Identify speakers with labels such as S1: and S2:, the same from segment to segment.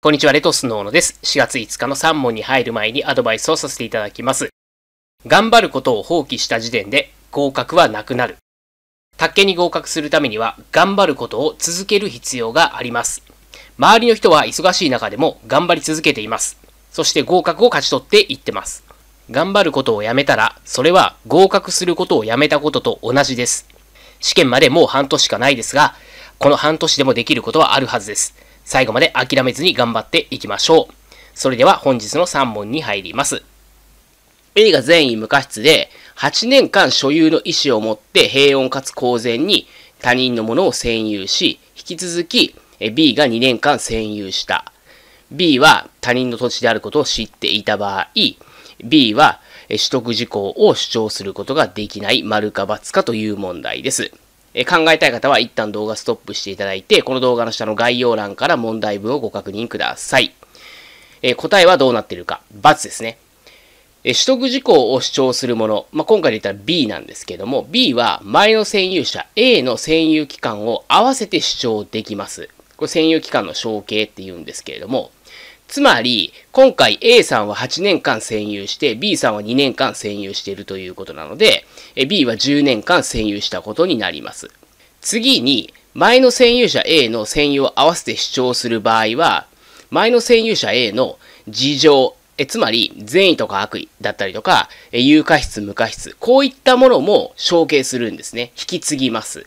S1: こんにちは、レトスのーノです。4月5日の3問に入る前にアドバイスをさせていただきます。頑張ることを放棄した時点で合格はなくなる。卓建に合格するためには頑張ることを続ける必要があります。周りの人は忙しい中でも頑張り続けています。そして合格を勝ち取っていってます。頑張ることをやめたら、それは合格することをやめたことと同じです。試験までもう半年しかないですが、この半年でもできることはあるはずです。最後まで諦めずに頑張っていきましょう。それでは本日の3問に入ります。A が善意無過失で、8年間所有の意思を持って平穏かつ公然に他人のものを占有し、引き続き B が2年間占有した。B は他人の土地であることを知っていた場合、B は取得事項を主張することができない丸か×かという問題です。え考えたい方は一旦動画ストップしていただいて、この動画の下の概要欄から問題文をご確認ください。え答えはどうなっているか。×ですね。え取得事項を主張するもの、まあ、今回で言ったら B なんですけども、B は前の占有者 A の占有期間を合わせて主張できます。これ占有期間の承継って言うんですけれども、つまり、今回 A さんは8年間占有して、B さんは2年間占有しているということなので、B は10年間占有したことになります。次に、前の占有者 A の占有を合わせて主張する場合は、前の占有者 A の事情、えつまり善意とか悪意だったりとか、え有価質、無価質、こういったものも承継するんですね。引き継ぎます。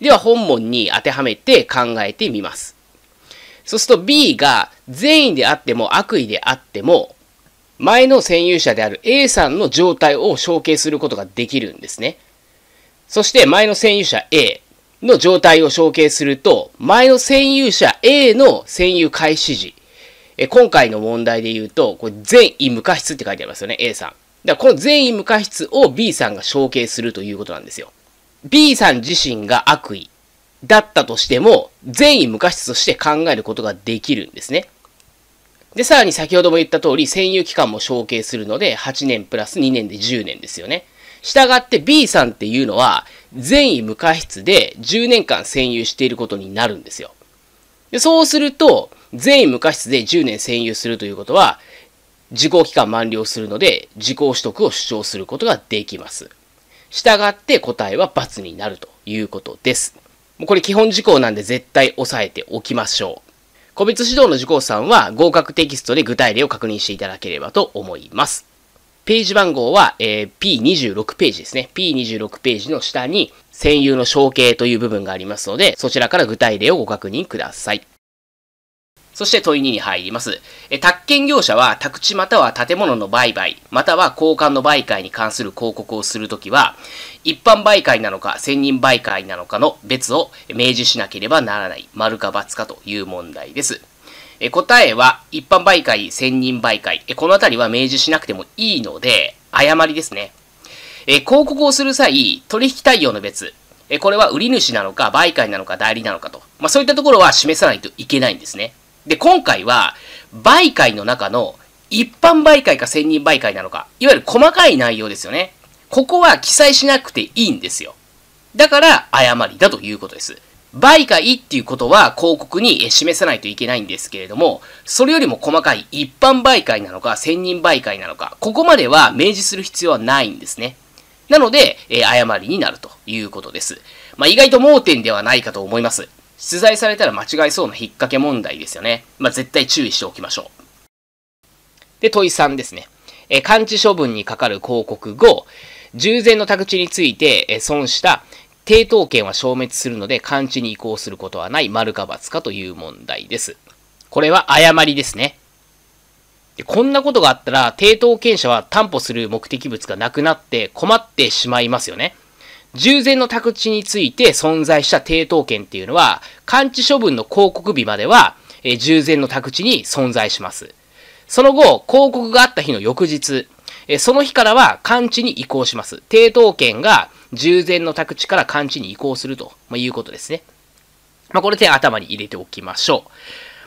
S1: では本文に当てはめて考えてみます。そうすると B が善意であっても悪意であっても、前の占有者である A さんの状態を承継することができるんですね。そして前の占有者 A の状態を承継すると、前の占有者 A の占有開始時、え今回の問題で言うと、これ善意無過失って書いてありますよね、A さん。だからこの善意無過失を B さんが承継するということなんですよ。B さん自身が悪意だったとしても、善意無過失として考えることができるんですね。で、さらに先ほども言った通り、占有期間も承継するので、8年プラス2年で10年ですよね。したがって B さんっていうのは、善意無過失で10年間占有していることになるんですよ。でそうすると、善意無過失で10年占有するということは、時効期間満了するので、時効取得を主張することができます。したがって答えは×になるということです。もうこれ基本事項なんで絶対押さえておきましょう。個別指導の受講さんは合格テキストで具体例を確認していただければと思います。ページ番号は、えー、P26 ページですね。P26 ページの下に、専有の承継という部分がありますので、そちらから具体例をご確認ください。そして問い2に入ります。え宅建業者は宅地または建物の売買、または交換の媒介に関する広告をするときは、一般媒介なのか専任媒介なのかの別を明示しなければならない、丸か罰かという問題です。え答えは、一般媒介、専任媒介。えこのあたりは明示しなくてもいいので、誤りですね。え広告をする際、取引対応の別、えこれは売り主なのか、媒介なのか、代理なのかと。まあ、そういったところは示さないといけないんですね。で、今回は、媒介の中の一般媒介か千人媒介なのか、いわゆる細かい内容ですよね。ここは記載しなくていいんですよ。だから、誤りだということです。媒介っていうことは広告に示さないといけないんですけれども、それよりも細かい一般媒介なのか、千人媒介なのか、ここまでは明示する必要はないんですね。なので、えー、誤りになるということです。まあ、意外と盲点ではないかと思います。出題されたら間違えそうな引っ掛け問題ですよね。まあ、絶対注意しておきましょう。で、問い3ですね。えー、漢処分にかかる広告後、従前の宅地について、え損した抵当権は消滅するので、漢字に移行することはない、丸か罰かという問題です。これは誤りですね。こんなことがあったら、抵当権者は担保する目的物がなくなって困ってしまいますよね。従前の宅地について存在した抵当権っていうのは、完治処分の広告日までは、え従前の宅地に存在します。その後、広告があった日の翌日、えその日からは完治に移行します。抵当権が従前の宅地から完治に移行すると、いうことですね。まあ、これで頭に入れておきましょう。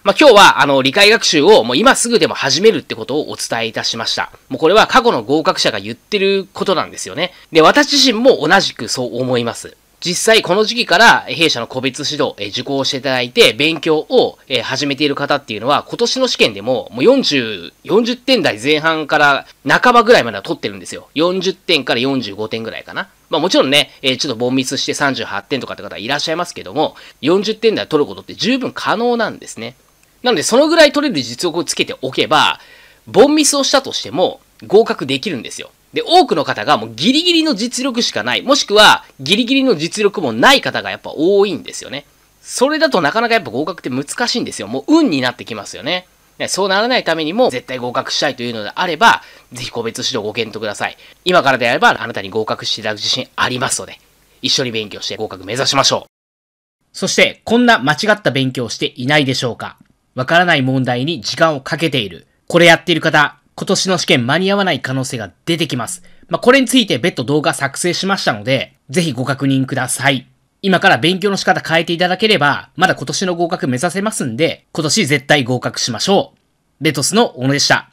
S1: まあ、今日はあの理解学習をもう今すぐでも始めるってことをお伝えいたしました。もうこれは過去の合格者が言ってることなんですよね。で、私自身も同じくそう思います。実際この時期から弊社の個別指導、え受講していただいて勉強を、え始めている方っていうのは今年の試験でももう40、40点台前半から半ばぐらいまでは取ってるんですよ。40点から45点ぐらいかな。まあもちろんね、えちょっと凡密して38点とかって方いらっしゃいますけども、40点台取ることって十分可能なんですね。なので、そのぐらい取れる実力をつけておけば、ボンミスをしたとしても合格できるんですよ。で、多くの方がもうギリギリの実力しかない、もしくはギリギリの実力もない方がやっぱ多いんですよね。それだとなかなかやっぱ合格って難しいんですよ。もう運になってきますよね。そうならないためにも絶対合格したいというのであれば、ぜひ個別指導ご検討ください。今からであればあなたに合格していただく自信ありますので、一緒に勉強して合格目指しましょう。そして、こんな間違った勉強をしていないでしょうかわからない問題に時間をかけている。これやっている方、今年の試験間に合わない可能性が出てきます。まあ、これについて別途動画作成しましたので、ぜひご確認ください。今から勉強の仕方変えていただければ、まだ今年の合格目指せますんで、今年絶対合格しましょう。レトスの小野でした。